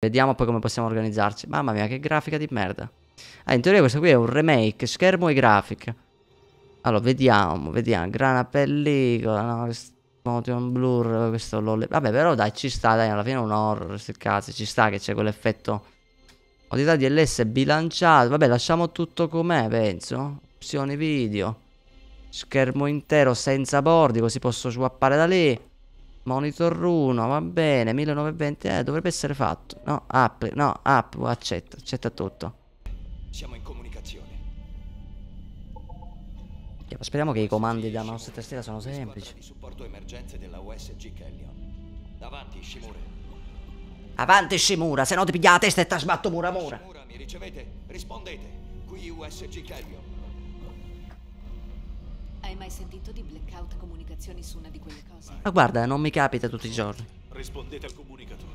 Vediamo poi come possiamo organizzarci. Mamma mia, che grafica di merda. Ah, in teoria questo qui è un remake, schermo e grafica. Allora, vediamo, vediamo. Grana pellicola, no, motion blur, questo lol. Vabbè, però dai, ci sta, dai, alla fine è un horror, se cazzo. ci sta che c'è quell'effetto. Quantità di LS bilanciato. Vabbè, lasciamo tutto com'è, penso. Opzioni video. Schermo intero senza bordi, così posso swappare da lì. Monitor 1, va bene, 1920, eh, dovrebbe essere fatto. No, app, no, app, accetta, accetta tutto. Siamo in comunicazione. Speriamo che i comandi della nostra e tastiera sono semplici. Davanti, Shimura. Avanti, Shimura, se no ti piglia la testa e ti sbatto mura mura. Shimura, mi ricevete? Rispondete. Qui USG Kellion. Hai mai sentito di blackout comunicazioni su una di quelle cose? Ma guarda, non mi capita tutti i giorni. Rispondete al comunicatore.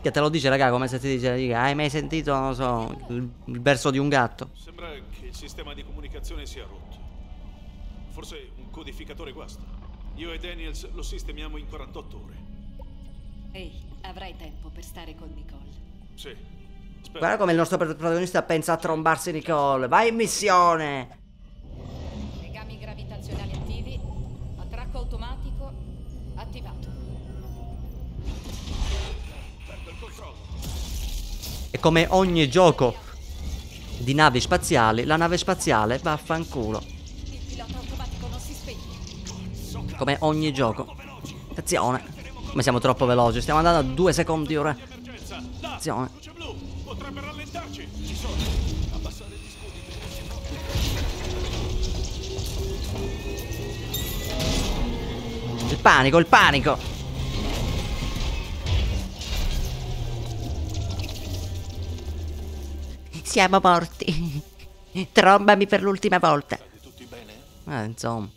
Che te lo dice, raga, come se ti dice, hai mai sentito, non so, il, il verso di un gatto? Sembra che il sistema di comunicazione sia rotto. Forse un codificatore guasta. Io e Daniels lo sistemiamo in 48 ore. Ehi, avrai tempo per stare con Nicole. Sì. Spero. Guarda come il nostro protagonista pensa a trombarsi Nicole. Vai in missione! E come ogni gioco di navi spaziali, la nave spaziale va a fanculo. Come ogni gioco. Attenzione. Ma siamo troppo veloci, stiamo andando a due secondi ora. Attenzione. Il panico, il panico. siamo morti. Trombami per l'ultima volta. Eh, insomma.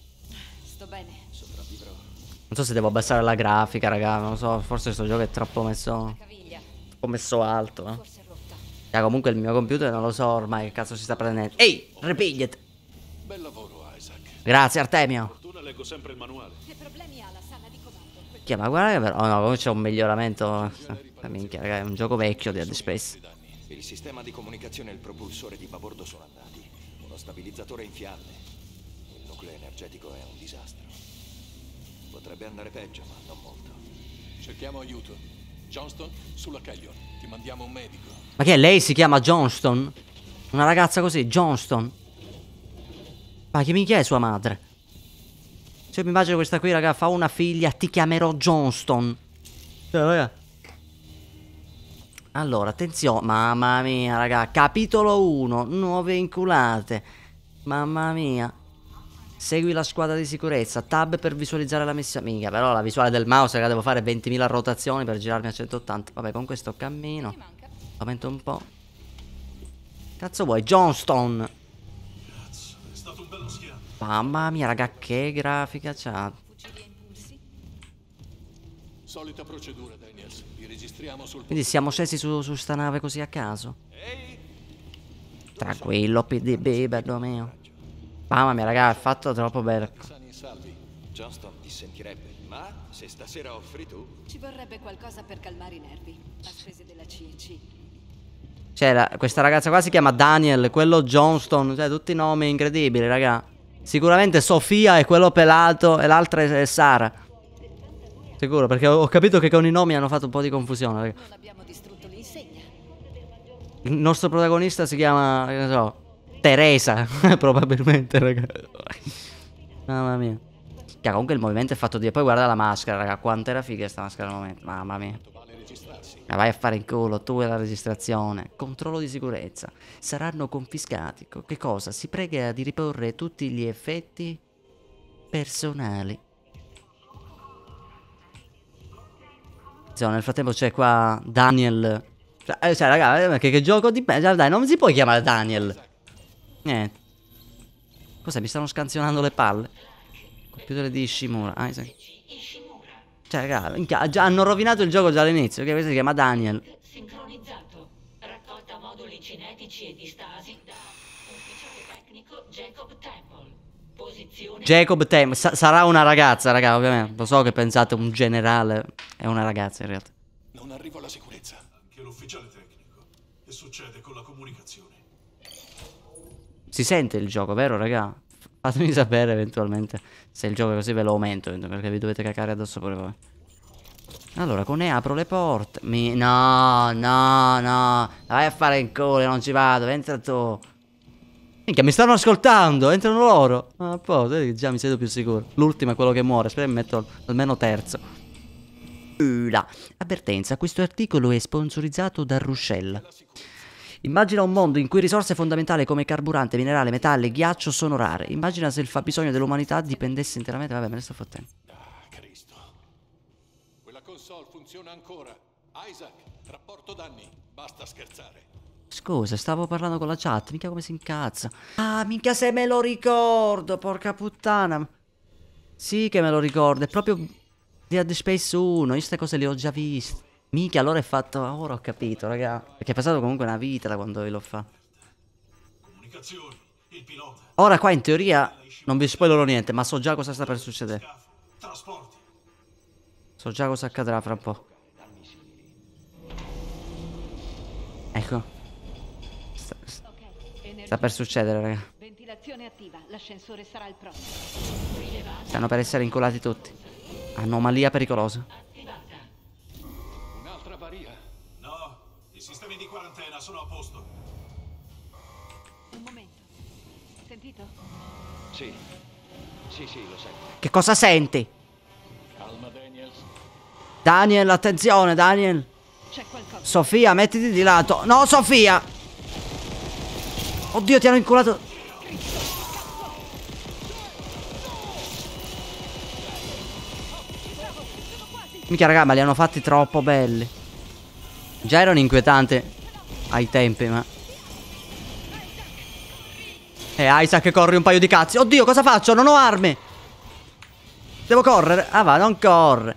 Sto bene. Non so se devo abbassare la grafica, raga. Non lo so, forse questo gioco è troppo messo. Troppo messo alto, eh. Forse rotta. Ja, comunque il mio computer non lo so ormai che cazzo si sta prendendo. Ehi, ripigliati. Bel lavoro, Isaac. Grazie, Artemio. Fortuna leggo sempre il manuale. Che problemi ha la sala di comando? Che, ma guarda che però. Oh no, comunque c'è un miglioramento. Eh, minchia, raga, è un gioco vecchio di Dead Space. Il sistema di comunicazione e il propulsore di babordo sono andati. Uno stabilizzatore in fiamme. Il nucleo energetico è un disastro. Potrebbe andare peggio, ma non molto. Cerchiamo aiuto. Johnston, sulla Kellyon. Ti mandiamo un medico. Ma che lei si chiama Johnston? Una ragazza così, Johnston. Ma che minchia è sua madre? Cioè, mi immagino questa qui, raga, fa una figlia, ti chiamerò Johnston. Cioè, raga. Allora, attenzione, mamma mia, raga, capitolo 1, nuove inculate. Mamma mia. Segui la squadra di sicurezza, tab per visualizzare la missione. mica, però la visuale del mouse, raga, devo fare 20.000 rotazioni per girarmi a 180. Vabbè, con questo cammino. Aumento un po'. Cazzo vuoi, Johnstone? Mamma mia, raga, che grafica c'ha. Solita procedura, Daniels. Li registriamo sul... Quindi siamo scesi su, su sta nave così a caso. Ehi! Tranquillo, PDB, bello mio. Mamma mia, raga, è fatto troppo bello. Johnston dissentirebbe, ma se stasera offri tu... Ci vorrebbe qualcosa per calmare i nervi, a spese della CEC. C'era cioè, questa ragazza qua si chiama Daniel, quello Johnston, cioè tutti nomi incredibili, raga. Sicuramente Sofia è quello pelato e l'altra è Sara. Sicuro, perché ho capito che con i nomi hanno fatto un po' di confusione. Non abbiamo distrutto l'insegna. Il nostro protagonista si chiama, che ne so, Teresa, probabilmente, raga. Mamma mia. Che cioè, comunque il movimento è fatto di... Poi guarda la maschera, raga, quanto era figa sta maschera al momento. Mamma mia. Ma vai a fare in culo, tu e la registrazione. Controllo di sicurezza. Saranno confiscati. Che cosa? Si prega di riporre tutti gli effetti personali. Cioè, nel frattempo c'è qua Daniel. Cioè, eh, cioè raga, eh, che, che gioco di cioè, Dai, non si può chiamare Daniel. Niente. Eh. Cosa, mi stanno scansionando le palle? Computer di Ishimura. Ah, Isaac. Cioè, raga, già hanno rovinato il gioco già all'inizio. Che si chiama Daniel. Sincronizzato. Raccolta moduli cinetici e di stasi da ufficiale tecnico Jacob Temp. Jacob Tem, sa sarà una ragazza, raga, ovviamente. Lo so che pensate un generale, è una ragazza in realtà. Non arrivo alla sicurezza. Anche l'ufficiale tecnico. Che succede con la comunicazione? Si sente il gioco, vero, raga? Fatemi sapere eventualmente se il gioco è così ve lo aumento, perché vi dovete cacare addosso pure voi. Allora, con E apro le porte. Mi... No, no, no. Vai a fare in cole, non ci vado. Entra tu. Minchia, mi stanno ascoltando, entrano loro. Ma ah, poi, già mi siedo più sicuro. L'ultimo è quello che muore, spero che metto almeno terzo. Ula. Uh, Avvertenza, questo articolo è sponsorizzato da Ruscella. Immagina un mondo in cui risorse fondamentali come carburante, minerale, metalli, ghiaccio sono rare. Immagina se il fabbisogno dell'umanità dipendesse interamente... Vabbè, me ne sto fottendo. Ah, Cristo. Quella console funziona ancora. Isaac, rapporto danni. Basta scherzare. Scusa, stavo parlando con la chat, mica come si incazza. Ah, mica se me lo ricordo, porca puttana. Sì che me lo ricordo, è proprio Dead Space 1, io queste cose le ho già viste. Mica allora è fatto, ora ho capito, raga. Perché è passato comunque una vita da quando l'ho fatto. Ora qua in teoria non vi spoilerò niente, ma so già cosa sta per succedere. So già cosa accadrà fra un po'. Ecco. Sta per succedere, raga. Stanno per essere incolati tutti. Anomalia pericolosa. Un'altra baria? No, i sistemi di quarantena sono a posto. Un momento. Sentito? Sì. Sì, sì, lo sento. Che cosa senti? Calma, Daniel. Daniel, attenzione, Daniel. C'è qualcosa. Sofia, mettiti di lato. No, Sofia! Oddio, ti hanno inculato. Mica raga, ma li hanno fatti troppo belli. Già erano inquietante ai tempi, ma... E eh, Isaac, corri un paio di cazzi. Oddio, cosa faccio? Non ho armi. Devo correre? Ah, va, non corre.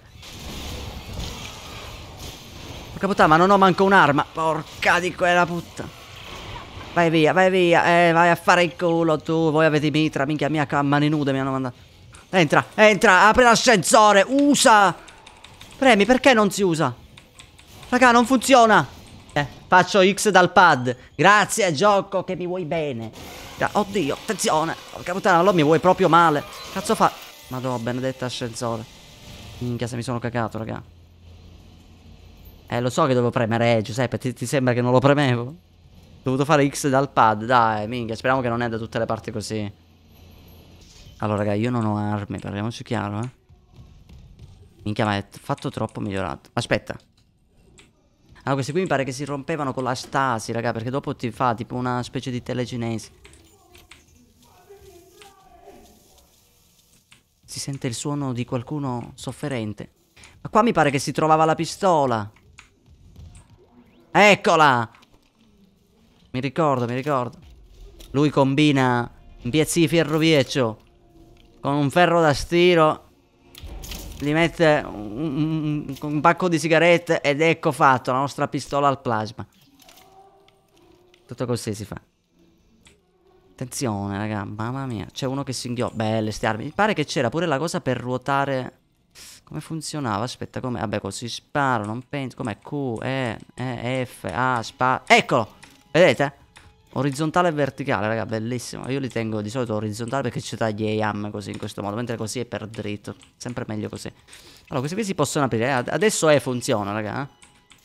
Porca puttana, ma non ho manco un'arma. Porca di quella puttana. Vai via, vai via, eh, vai a fare il culo tu. Voi avete mitra, minchia mia, a mani nude mi hanno mandato. Entra, entra, apri l'ascensore, usa. Premi, perché non si usa? Raga, non funziona. Eh, faccio X dal pad. Grazie, gioco, che mi vuoi bene. Oddio, attenzione. Porca puttana, allora mi vuoi proprio male. Cazzo fa... Madonna, benedetta ascensore. Minchia, se mi sono cagato, raga. Eh, lo so che devo premere, eh, Giuseppe, ti, ti sembra che non lo premevo? dovuto fare X dal pad, dai, minchia, speriamo che non è da tutte le parti così. Allora, raga, io non ho armi, parliamoci chiaro, eh. Minchia, ma è fatto troppo migliorato. Aspetta. Ah, questi qui mi pare che si rompevano con la stasi, raga, perché dopo ti fa tipo una specie di telecinesi. Si sente il suono di qualcuno sofferente. Ma qua mi pare che si trovava la pistola. Eccola! Mi ricordo, mi ricordo. Lui combina un piezzi di ferro ferrovieccio con un ferro da stiro. Gli mette un, un, un pacco di sigarette ed ecco fatto la nostra pistola al plasma. Tutto così si fa. Attenzione, raga, mamma mia. C'è uno che si inghiò. Belle ste armi. Mi pare che c'era pure la cosa per ruotare... Come funzionava? Aspetta, come? Vabbè, così sparo, non penso. Com'è? Q, E, E, F, A, spa... Eccolo! Vedete? Orizzontale e verticale, raga, bellissimo. Io li tengo di solito orizzontale perché ci dà i AM così in questo modo, mentre così è per dritto. Sempre meglio così. Allora, questi qui si possono aprire. Eh. Adesso è funziona, raga. Eh.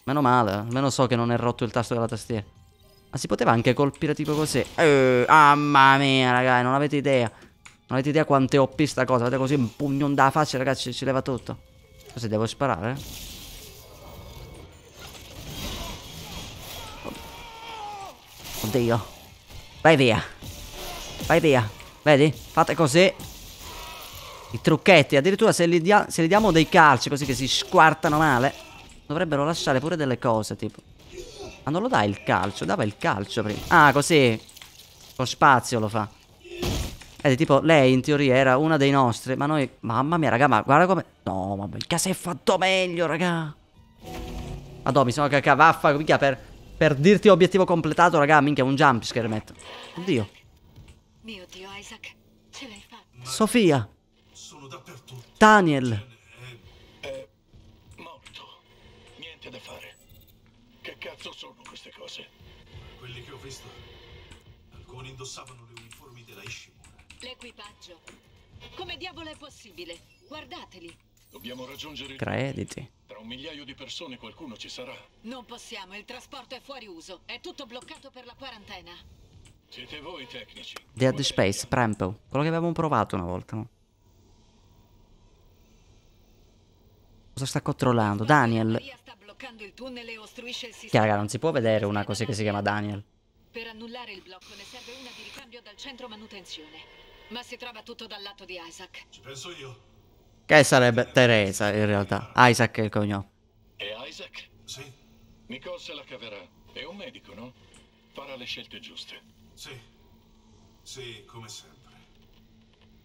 Meno male, almeno so che non è rotto il tasto della tastiera. Ma si poteva anche colpire tipo così. Eh, ah, mamma mia, raga, eh, non avete idea. Non avete idea quanto è OP sta cosa. Vedete così un pugno da faccia, ragazzi, ci leva tutto. Così devo sparare? Oddio. Vai via. Vai via. Vedi? Fate così. I trucchetti. Addirittura se li, se li diamo dei calci così che si squartano male. Dovrebbero lasciare pure delle cose tipo. Ma non lo dai il calcio? Dava il calcio prima. Ah, così. Con spazio lo fa. Vedi, tipo, lei in teoria era una dei nostri, ma noi... Mamma mia, raga, ma guarda come... No, mamma, mia, caso è fatto meglio, raga. Madonna, mi sono cacavaffa, mica per... Per dirti obiettivo completato, raga, minchia, un jump scare metto. Oddio. Mio Dio, Isaac, ce l'hai fatta. Sofia. Sono dappertutto. Daniel. Eh, indossavano le uniformi della Ishimura. L'equipaggio. Come diavolo è possibile? Guardateli. Dobbiamo raggiungere... Crediti. Tra un migliaio di persone qualcuno ci sarà. Non possiamo, il trasporto è fuori uso. È tutto bloccato per la quarantena. Siete voi tecnici. Dead Space, Prample. Quello che avevamo provato una volta, Cosa sta controllando? Daniel. Chiara, non si può vedere una cosa che si chiama Daniel. Per annullare il blocco ne serve una di ricambio dal centro manutenzione. Ma si trova tutto dal lato di Isaac. Ci penso io. Che sarebbe Teresa in realtà. Isaac è il cognome. È Isaac? Sì. Nicole se la caverà. È un medico, no? Farà le scelte giuste. Sì. Sì, come sempre.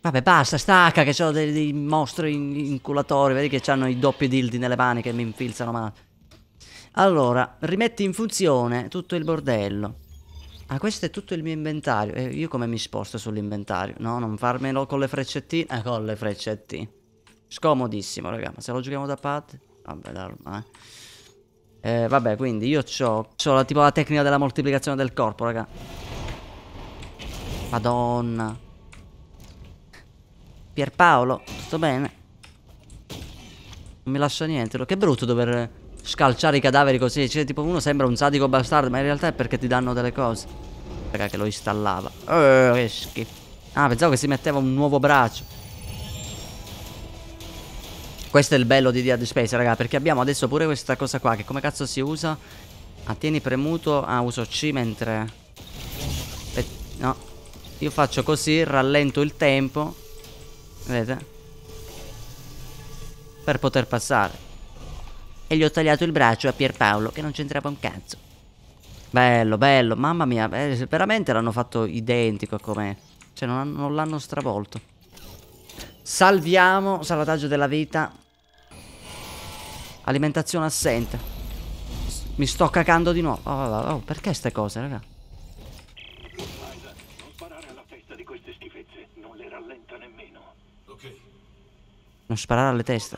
Vabbè, basta, stacca che sono dei, dei mostri inculatori. Vedi che hanno i doppi dildi nelle mani che mi infilzano male. Allora, rimetti in funzione tutto il bordello. Ah, questo è tutto il mio inventario. E eh, io come mi sposto sull'inventario? No, non farmelo con le freccettine. Eh, con le freccettine. Scomodissimo, raga. Ma se lo giochiamo da pad... Vabbè, l'arma, eh. eh. Vabbè, quindi io ho... Ho la, tipo la tecnica della moltiplicazione del corpo, raga. Madonna. Pierpaolo, tutto bene? Non mi lascia niente. Che brutto dover scalciare i cadaveri così. Cioè, tipo, uno sembra un sadico bastardo, ma in realtà è perché ti danno delle cose. Raga, che lo installava. Oh, che schifo. Ah, pensavo che si metteva un nuovo braccio. Questo è il bello di Dead Space, raga, perché abbiamo adesso pure questa cosa qua, che come cazzo si usa? Ah, tieni premuto, ah, uso C mentre... no, io faccio così, rallento il tempo, vedete? Per poter passare. E gli ho tagliato il braccio a Pierpaolo, che non c'entrava un cazzo. Bello, bello, mamma mia, eh, veramente l'hanno fatto identico a com'è. Cioè, non l'hanno stravolto. Salviamo, salvataggio della vita Alimentazione assente. Mi sto cacando di nuovo. Oh, oh, oh, perché ste cose, raga? Non sparare alle teste.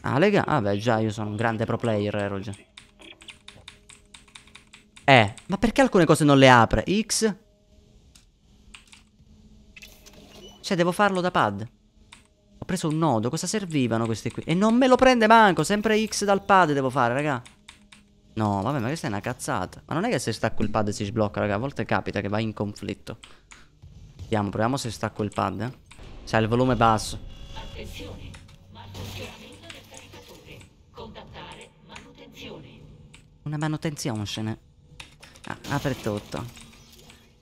Ah, le gambe. Ah, beh, già, io sono un grande pro player, ero già. Eh, ma perché alcune cose non le apre? X? Cioè, devo farlo da pad preso un nodo, cosa servivano questi qui? E non me lo prende manco, sempre X dal pad devo fare, raga. No, vabbè, ma questa è una cazzata. Ma non è che se stacco il pad si sblocca, raga, a volte capita che va in conflitto. Vediamo, proviamo se stacco il pad, eh. C'ha il volume basso. Attenzione, Una manutenzione. Ah, apre tutto.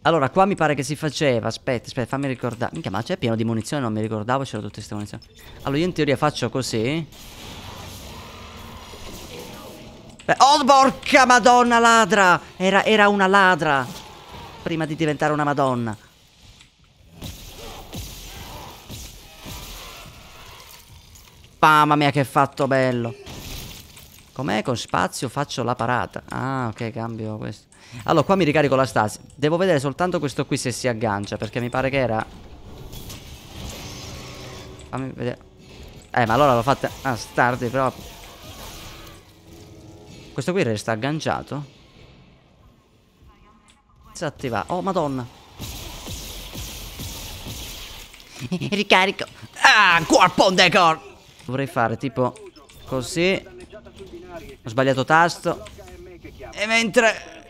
Allora, qua mi pare che si faceva. Aspetta, aspetta, fammi ricordare. Minchia, ma c'è pieno di munizioni? Non mi ricordavo c'erano tutte queste munizioni. Allora, io in teoria faccio così. Beh, oh, porca madonna ladra! Era, era una ladra! Prima di diventare una madonna. Mamma mia, che fatto bello! Com'è con spazio faccio la parata? Ah, ok, cambio questo. Allora, qua mi ricarico la stasi. Devo vedere soltanto questo qui se si aggancia, perché mi pare che era... Fammi vedere. Eh, ma allora l'ho fatta a stardi proprio. Questo qui resta agganciato. attiva. Oh, madonna. Ricarico. Ah, corpo on decor. Dovrei fare tipo così. Ho sbagliato tasto. E mentre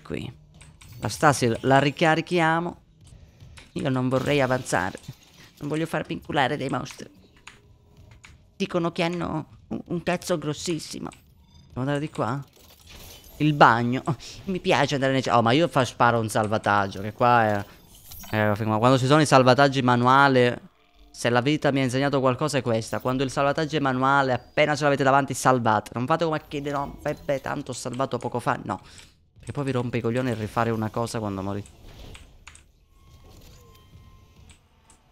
questi qui. Bastasse la ricarichiamo. Io non vorrei avanzare. Non voglio far vinculare dei mostri. Dicono che hanno un, un cazzo grossissimo. Devo andare di qua? Il bagno. mi piace andare nel... Oh, ma io fa sparo un salvataggio. Che qua è... è... Quando ci sono i salvataggi manuale... Se la vita mi ha insegnato qualcosa è questa. Quando il salvataggio è manuale, appena ce l'avete davanti, salvate. Non fate come a chiedere, no, Peppe, tanto ho salvato poco fa. No. Perché poi vi rompe i coglioni e rifare una cosa quando mori.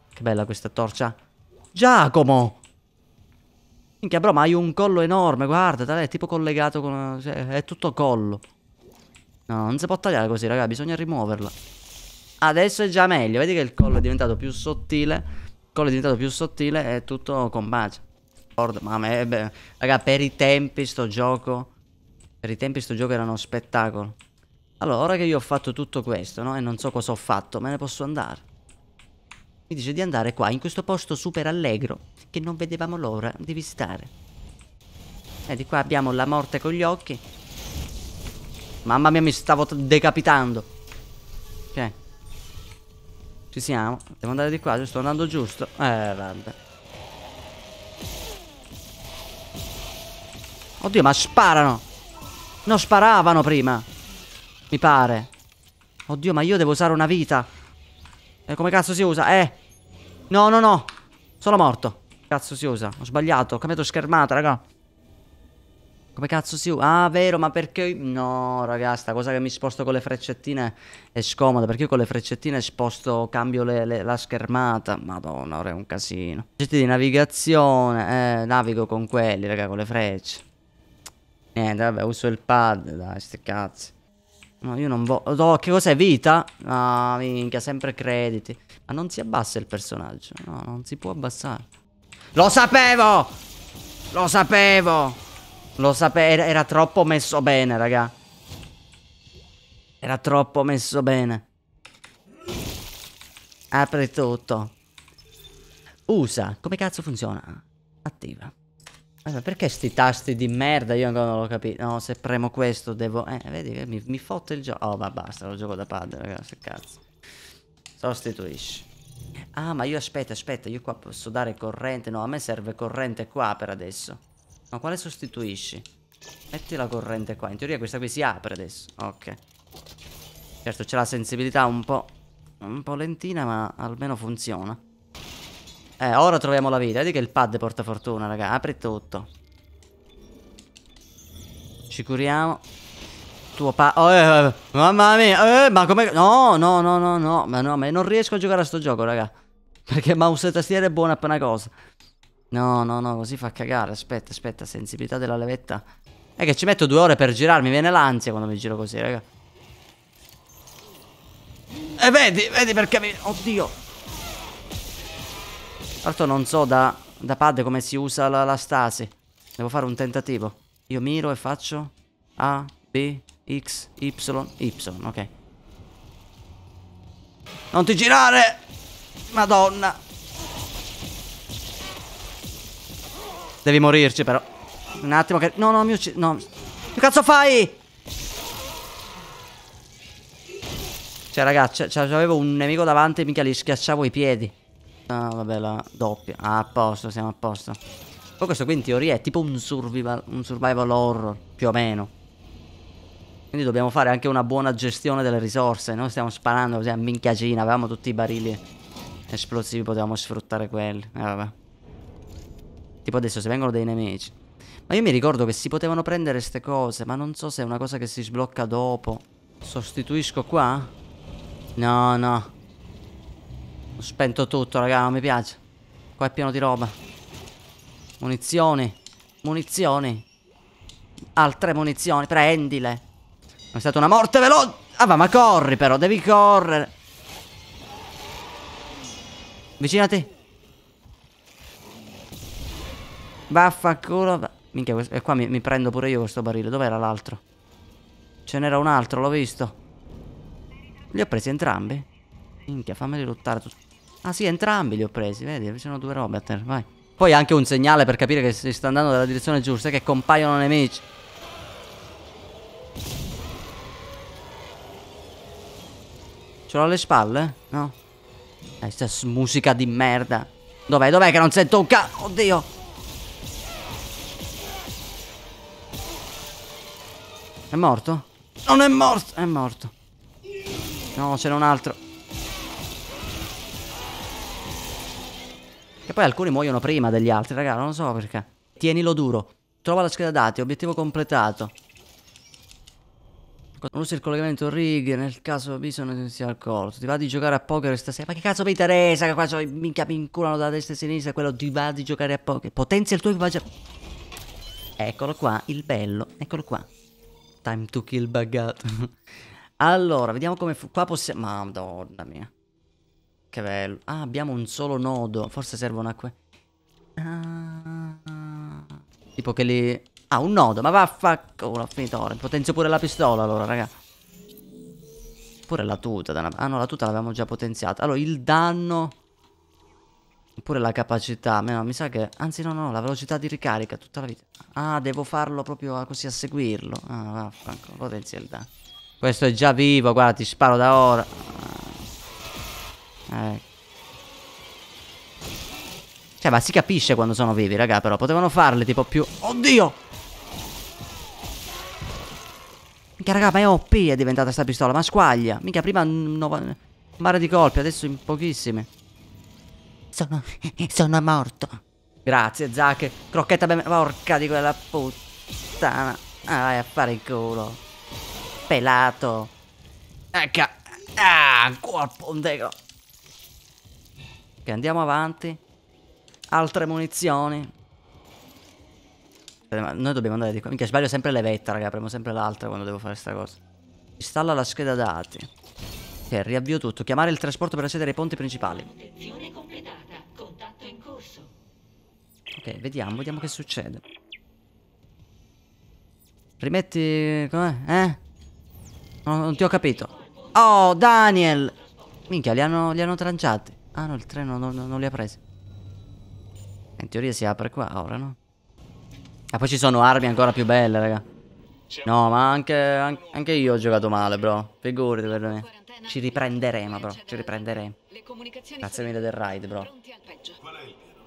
Che bella questa torcia. Giacomo! Minchia, bro, ma hai un collo enorme, guarda, è tipo collegato con... Cioè, è tutto collo. No, non si può tagliare così, raga, bisogna rimuoverla. Adesso è già meglio, vedi che il collo è diventato più sottile. Il collo è diventato più sottile e tutto combacia. Mamma, beh, raga, per i tempi sto gioco per i tempi sto gioco era uno spettacolo. Allora, ora che io ho fatto tutto questo, no? E non so cosa ho fatto, me ne posso andare. Mi dice di andare qua, in questo posto super allegro, che non vedevamo l'ora di visitare. E di qua abbiamo la morte con gli occhi. Mamma mia, mi stavo decapitando. Ok. Ci siamo. Devo andare di qua, sto andando giusto. Eh, vabbè. Oddio, ma sparano! No, sparavano prima. Mi pare. Oddio, ma io devo usare una vita. E eh, come cazzo si usa? Eh. No, no, no. Sono morto. Cazzo si usa? Ho sbagliato. Ho cambiato schermata, raga. Come cazzo si usa? Ah, vero, ma perché... No, raga, sta cosa che mi sposto con le freccettine è scomoda, perché io con le freccettine sposto, cambio le, le, la schermata. Madonna, ora è un casino. Oggetti di navigazione, eh, navigo con quelli, raga, con le frecce. Niente, vabbè, uso il pad, dai, ste cazzo. No, io non voglio... Oh, che cos'è, vita? Ah, minchia, sempre crediti. Ma non si abbassa il personaggio. No, non si può abbassare. Lo sapevo! Lo sapevo! Lo sapevo, era, era troppo messo bene, raga. Era troppo messo bene. Apri tutto. Usa. Come cazzo funziona? Attiva. Eh, ma perché sti tasti di merda? Io ancora non l'ho capito. No, se premo questo devo... Eh, vedi che mi, mi fotte il gioco. Oh, ma basta, lo gioco da padre, ragazzi, cazzo. Sostituisci. Ah, ma io aspetta, aspetta, io qua posso dare corrente. No, a me serve corrente qua per adesso. Ma quale sostituisci? Metti la corrente qua. In teoria questa qui si apre adesso. Ok. Certo, c'è la sensibilità un po'... Un po' lentina, ma almeno funziona. Eh, ora troviamo la vita. Vedi che il pad porta fortuna, raga. Apri tutto. Ci curiamo. Tuo pa... Oh, eh, eh Mamma mia. Eh, ma come... No, no, no, no, no. Ma no, ma non riesco a giocare a sto gioco, raga. Perché mouse e tastiere è buona appena cosa. No, no, no, così fa cagare. Aspetta, aspetta, sensibilità della levetta. È eh, che ci metto due ore per girarmi, viene l'ansia quando mi giro così, raga. E vedi, vedi perché mi... Oddio. Tra l'altro non so da, da pad come si usa la, la stasi. Devo fare un tentativo. Io miro e faccio A, B, X, Y, Y, ok. Non ti girare! Madonna! Devi morirci però. Un attimo che... No, no, mi uccidi... No. Che cazzo fai? Cioè, ragazzi, c'avevo cioè, cioè, un nemico davanti e mica gli schiacciavo i piedi. Ah, vabbè, la doppia. Ah, a posto, siamo a posto. Poi questo qui in teoria è tipo un survival, un survival horror, più o meno. Quindi dobbiamo fare anche una buona gestione delle risorse. Noi stiamo sparando così a minchiagina. Avevamo tutti i barili esplosivi, potevamo sfruttare quelli. Eh, vabbè. Tipo adesso se vengono dei nemici. Ma io mi ricordo che si potevano prendere queste cose, ma non so se è una cosa che si sblocca dopo. Sostituisco qua? No, no. Ho spento tutto, raga, non mi piace. Qua è pieno di roba. Munizioni. Munizioni. Altre munizioni, prendile. È stata una morte veloce. Ah, ma, ma corri però, devi correre. Avvicinati. Vaffanculo. Minchia, e qua mi, mi, prendo pure io questo barile. Dov'era l'altro? Ce n'era un altro, l'ho visto. Li ho presi entrambi? Minchia, fammeli lottare tutti. Ah sì, entrambi li ho presi, vedi, sono due robe a terra, vai. Poi anche un segnale per capire che si sta andando nella direzione giusta, che compaiono nemici. Ce l'ho alle spalle? No. Eh, sta musica di merda. Dov'è? Dov'è che non sento un ca... Oddio. È morto? Non è morto! È morto. No, c'era un altro. E poi alcuni muoiono prima degli altri, raga, non lo so perché. Tienilo duro. Trova la scheda dati, obiettivo completato. Non usi il collegamento rig, nel caso bisogno bisogna sia al corso. Ti va di giocare a poker stasera. Ma che cazzo mi interessa? Che qua c'ho minchia mi inculano da destra e sinistra. Quello ti va di giocare a poker. Potenzia il tuo equipaggio. Eccolo qua, il bello. Eccolo qua. Time to kill buggato. allora, vediamo come... Qua possiamo... Madonna mia. Che bello. Ah, abbiamo un solo nodo. Forse servono acque. Ah, tipo che li... Ah, un nodo. Ma vaffanculo, oh, ho finito ora. Potenzio pure la pistola allora, raga. Pure la tuta. Una... Ah no, la tuta l'avevamo già potenziata. Allora, il danno... Pure la capacità. No, mi sa che... Anzi, no, no, la velocità di ricarica tutta la vita. Ah, devo farlo proprio così a seguirlo. Ah, vaffanculo. Potenzia il danno. Questo è già vivo, guarda, ti sparo da ora. Eh. Cioè, ma si capisce quando sono vivi, raga, però. Potevano farle tipo più... Oddio! Mica, raga, ma è OP è diventata sta pistola. Ma squaglia. Mica, prima... No, mare di colpi, adesso in pochissime. Sono... Sono morto. Grazie, Zack. Crocchetta ben... Porca di quella puttana. Ah, vai a fare il culo. Pelato. Ecco. Ah, corpo, un deco. Ok, andiamo avanti. Altre munizioni. Eh, noi dobbiamo andare di qua. Minchia, sbaglio sempre le vette, raga. Premo sempre l'altra quando devo fare questa cosa. Installa la scheda dati. Ok, riavvio tutto. Chiamare il trasporto per accedere ai ponti principali. Ok, vediamo, vediamo che succede. Rimetti... Come? Eh? No, non ti ho capito. Oh, Daniel! Minchia, li hanno, li hanno tranciati. Ah no, il treno non, non le ha presi. Eh, in teoria si apre qua, ora no? Ah, poi ci sono armi ancora più belle, raga. No, ma anche, anche io ho giocato male, bro. Figurati per Ci riprenderemo, bro. Ci riprenderemo. Grazie mille del ride, bro. Qual è il piano?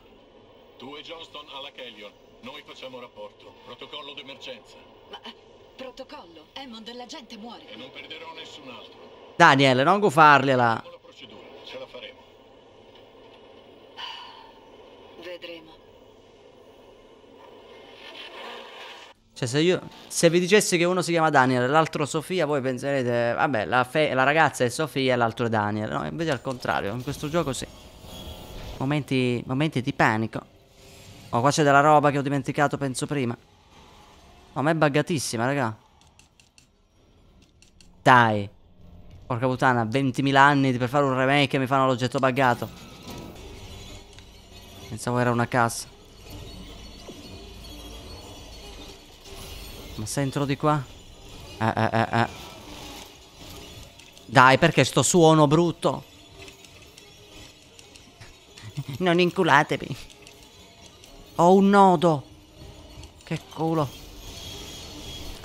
Tu e Johnston alla Kellion. Noi facciamo rapporto. Protocollo d'emergenza. Ma... Eh, protocollo? Hammond, la gente muore. E non perderò nessun altro. Daniele, non gufargliela. Ce la faremo. Vedremo. Cioè, se io. Se vi dicessi che uno si chiama Daniel e l'altro Sofia, voi penserete. Vabbè, la, la ragazza è Sofia e l'altro è Daniel. No, invece al contrario, in questo gioco sì. Momenti. Momenti di panico. Oh, qua c'è della roba che ho dimenticato, penso prima. Oh, ma è buggatissima, raga. Dai. Porca puttana, 20.000 anni per fare un remake e mi fanno l'oggetto buggato. Pensavo era una cassa. Ma se entro di qua? Eh, eh, eh, eh. Dai, perché sto suono brutto? non inculatevi. Ho un nodo. Che culo.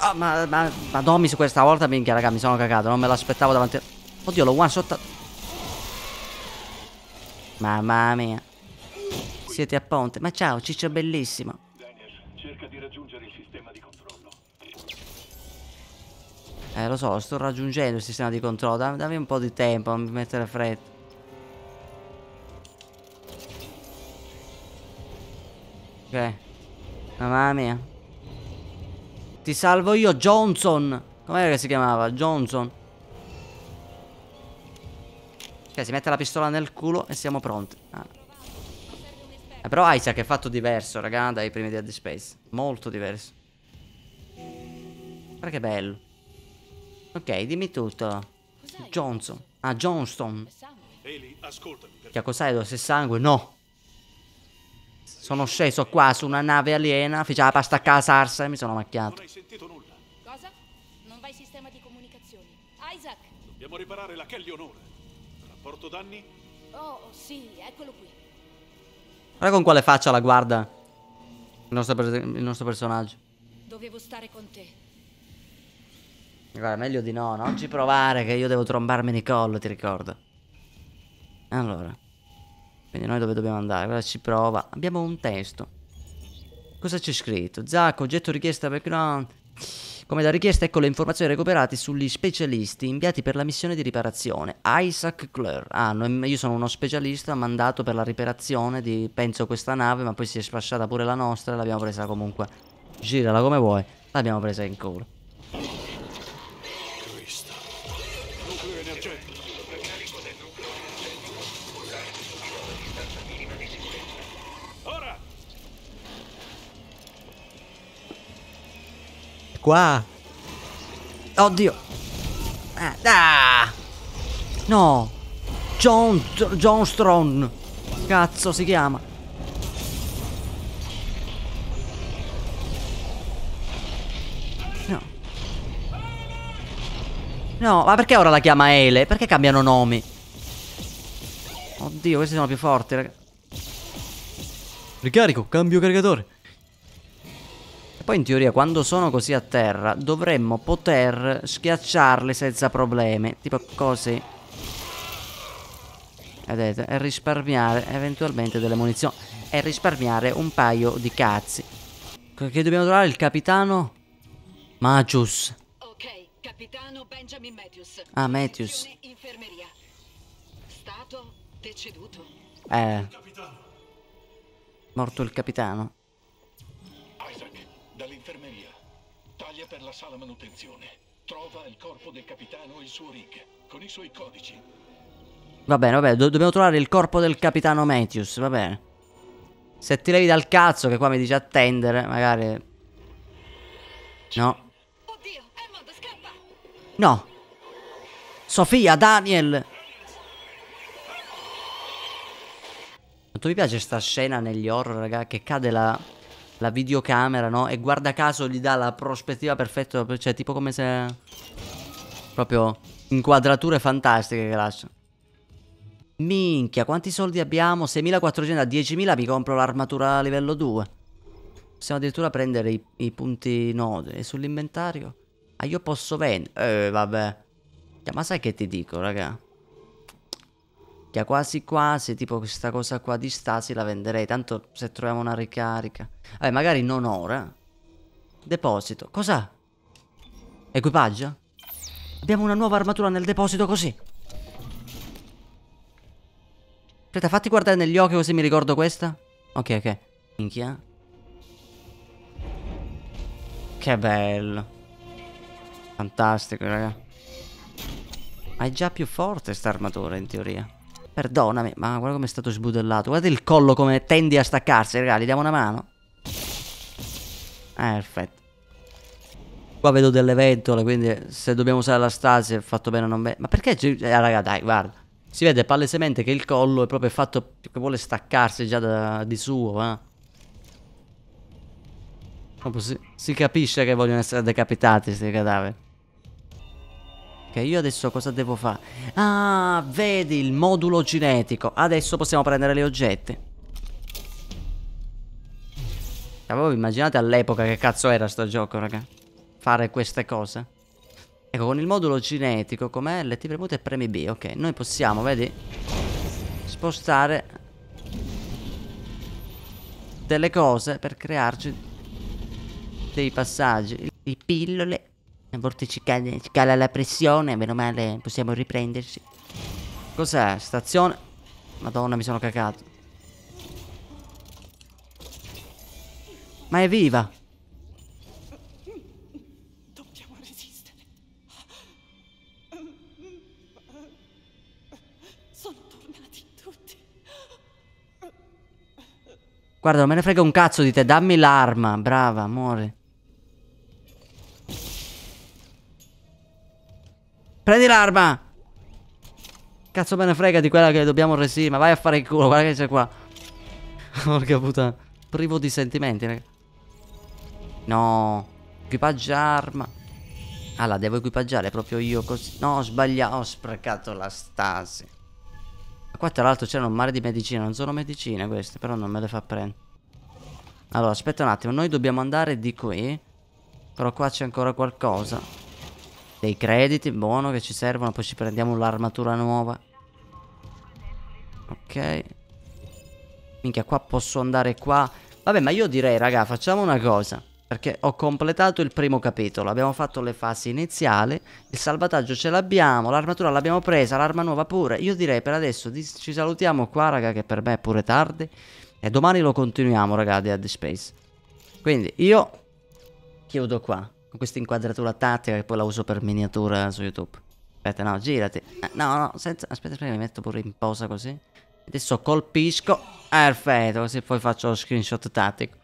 Oh, ma, ma, ma domis questa volta, minchia, raga, mi sono cagato. Non me l'aspettavo davanti. Oddio, lo one shot. Mamma mia. Siete a Ponte. Ma ciao, ciccio bellissimo. Eh, lo so, sto raggiungendo il sistema di controllo. Dammi, dammi un po' di tempo, non mi mettere fretta. Ok. Mamma mia. Ti salvo io, Johnson. Com'era che si chiamava? Johnson. Ok, si mette la pistola nel culo e siamo pronti. Ah. Eh, però Isaac è fatto diverso, raga, dai primi di Dead Space. Molto diverso. Guarda che bello. Ok, dimmi tutto. Johnson. Ah, Johnston. Chiacosaido, se sangue, no. Sono sceso qua su una nave aliena, fece la pasta a casa arsa e mi sono macchiato. Non hai sentito nulla. Cosa? Non vai sistema di comunicazioni. Isaac! Dobbiamo riparare la Kelly Rapporto danni? Oh, sì, eccolo qui. Guarda con quale faccia la guarda il nostro, il nostro personaggio. Dovevo stare con te. Guarda, meglio di no, non ci provare che io devo trombarmi di collo, ti ricordo. Allora. Quindi noi dove dobbiamo andare? Guarda, ci prova. Abbiamo un testo. Cosa c'è scritto? Zacco, oggetto richiesta background come da richiesta ecco le informazioni recuperate sugli specialisti inviati per la missione di riparazione, Isaac Clare, ah, no, io sono uno specialista mandato per la riparazione di, penso, questa nave, ma poi si è sfasciata pure la nostra, l'abbiamo presa comunque, girala come vuoi, l'abbiamo presa in culo. Qua. Oddio. Ah, ah. No. John... Johnstron. Cazzo si chiama. No. No, ma perché ora la chiama Ele? Perché cambiano nomi? Oddio, questi sono più forti, raga. Ricarico, cambio caricatore. E poi in teoria quando sono così a terra dovremmo poter schiacciarle senza problemi. Tipo così. Vedete? E risparmiare eventualmente delle munizioni. E risparmiare un paio di cazzi. Che dobbiamo trovare? Il capitano? Magius. Ok, capitano Benjamin Matthews. Ah, Matthews. Infermeria. Stato deceduto. Eh. Morto il capitano. via per la sala manutenzione. Trova il corpo del capitano e il suo rig, con i suoi codici. Va bene, va bene, do dobbiamo trovare il corpo del capitano Matthews, va bene. Se ti levi dal cazzo che qua mi dice attendere, magari... No. Oddio, Hammond, scappa! No. Sofia, Daniel! Quanto mi piace sta scena negli horror, raga, che cade la la videocamera, no? E guarda caso gli dà la prospettiva perfetta, cioè tipo come se... Proprio inquadrature fantastiche, che Crash. Minchia, quanti soldi abbiamo? 6.400 a 10.000 mi compro l'armatura livello 2. Possiamo addirittura prendere i, i punti node. E sull'inventario? Ah, io posso vendere. Eh, vabbè. Cioè, ma sai che ti dico, raga? Che quasi quasi, tipo questa cosa qua di Stasi la venderei, tanto se troviamo una ricarica. Vabbè, magari non ora. Deposito. Cos'ha? Equipaggio? Abbiamo una nuova armatura nel deposito così. Aspetta, fatti guardare negli occhi così mi ricordo questa. Ok, ok. Minchia. Che bello. Fantastico, raga. Ma è già più forte sta armatura in teoria. Perdonami, ma guarda come è stato sbudellato. Guardate il collo come tendi a staccarsi, ragazzi. Gli diamo una mano. Eh, perfetto. Qua vedo delle ventole, quindi se dobbiamo usare la stasi è fatto bene o non bene. Ma perché... Eh, raga, dai, guarda. Si vede palesemente che il collo è proprio fatto... che vuole staccarsi già da, di suo, eh. Si, si capisce che vogliono essere decapitati questi cadaveri. Ok, io adesso cosa devo fare? Ah, vedi il modulo genetico. Adesso possiamo prendere gli oggetti. Voi immaginate all'epoca che cazzo era sto gioco, raga? Fare queste cose. Ecco, con il modulo genetico, com'è? LT premuto e premi B. Ok, noi possiamo, vedi? Spostare delle cose per crearci dei passaggi. I pillole a volte ci cala, ci cala la pressione, meno male possiamo riprenderci. Cos'è? Stazione? Madonna, mi sono cagato. Ma è viva! Dobbiamo resistere. Sono tornati tutti. Guarda, non me ne frega un cazzo di te, dammi l'arma, brava, amore. Prendi l'arma. Cazzo me ne frega di quella che dobbiamo resì. Ma vai a fare il culo, guarda che c'è qua. Porca puttana. Privo di sentimenti, raga. No. Equipaggia arma. Ah, la devo equipaggiare proprio io così. No, ho sbagliato. Ho sprecato la stasi. Qua tra l'altro c'era un mare di medicina, Non sono medicine queste, però non me le fa prendere. Allora, aspetta un attimo, noi dobbiamo andare di qui. Però qua c'è ancora qualcosa. Dei crediti, buono, che ci servono. Poi ci prendiamo l'armatura nuova. Ok. Minchia, qua posso andare qua. Vabbè, ma io direi, raga, facciamo una cosa. Perché ho completato il primo capitolo. Abbiamo fatto le fasi iniziali. Il salvataggio ce l'abbiamo. L'armatura l'abbiamo presa. L'arma nuova pure. Io direi per adesso ci salutiamo qua, raga, che per me è pure tardi. E domani lo continuiamo, raga, di Dead Space. Quindi io chiudo qua con questa inquadratura tattica che poi la uso per miniatura su YouTube. Aspetta, no, girati. Eh, no, no, senza... aspetta, prima mi metto pure in posa così. Adesso colpisco. Perfetto, così poi faccio lo screenshot tattico.